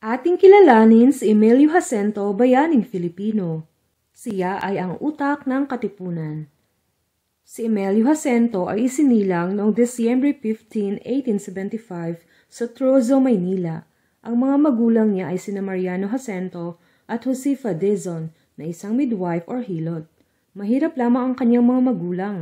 Ating kilalanin si Emilio Jacinto Bayaning Filipino. Siya ay ang utak ng Katipunan. Si Emilio Jacinto ay isinilang noong Desyembre 15, 1875 sa Trozo, Maynila. Ang mga magulang niya ay sina Mariano Jacinto at Josefa Dezon na isang midwife or hilot. Mahirap lamang ang kanyang mga magulang.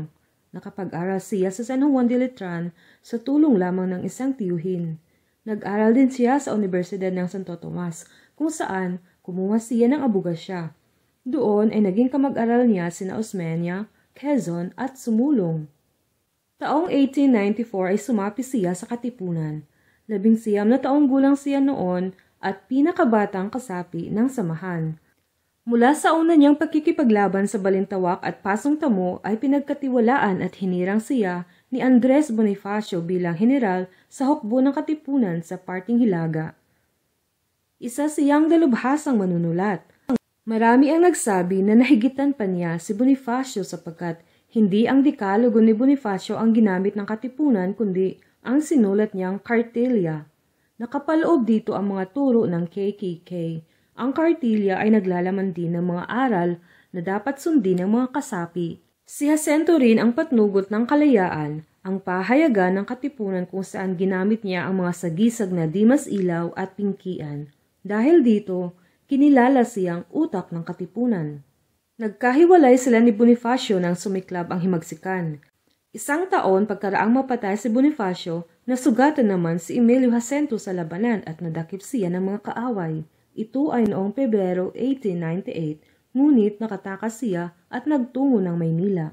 Nakapag-aral siya sa San Juan de Letran sa tulong lamang ng isang tiyuhin. Nag-aral din siya sa Universidad ng Santo Tomas, kung saan kumuha siya ng siya. Doon ay naging kamag-aral niya sina Osmeña, Quezon at Sumulong. Taong 1894 ay sumapi siya sa Katipunan. Labing siyam na taong gulang siya noon at pinakabatang kasapi ng samahan. Mula sa una niyang pagkikipaglaban sa Balintawak at Pasong Tamo ay pinagkatiwalaan at hinirang siya ni Andres Bonifacio bilang general sa hukbo ng Katipunan sa Parting Hilaga. Isa siyang dalubhasang manunulat. Marami ang nagsabi na nahigitan pa niya si Bonifacio sapagkat hindi ang dekalogo ni Bonifacio ang ginamit ng Katipunan kundi ang sinulat niyang kartilya. Nakapaloob dito ang mga turo ng KKK. Ang kartilya ay naglalaman din ng mga aral na dapat sundin ng mga kasapi Si Jacinto rin ang patnugot ng kalayaan, ang pahayagan ng katipunan kung saan ginamit niya ang mga sagisag na dimas ilaw at pingkian. Dahil dito, kinilala siyang utak ng katipunan. Nagkahiwalay sila ni Bonifacio nang sumiklab ang himagsikan. Isang taon pagkaraang mapatay si Bonifacio, nasugatan naman si Emilio Jacinto sa labanan at nadakip siya ng mga kaaway. Ito ay noong Pebrero 1898 ngunit nakatakas siya at nagtungo ng Maynila.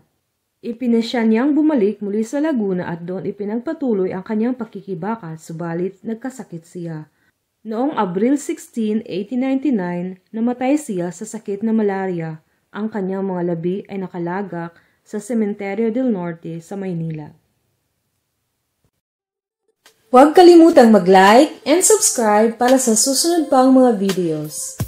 Ipinesya niyang bumalik muli sa Laguna at doon ipinagpatuloy ang kanyang pakikibaka subalit nagkasakit siya. Noong Abril 16, 1899, namatay siya sa sakit na malaria. Ang kanyang mga labi ay nakalagak sa Cementerio del Norte sa Maynila. Huwag kalimutang mag-like and subscribe para sa susunod pang mga videos.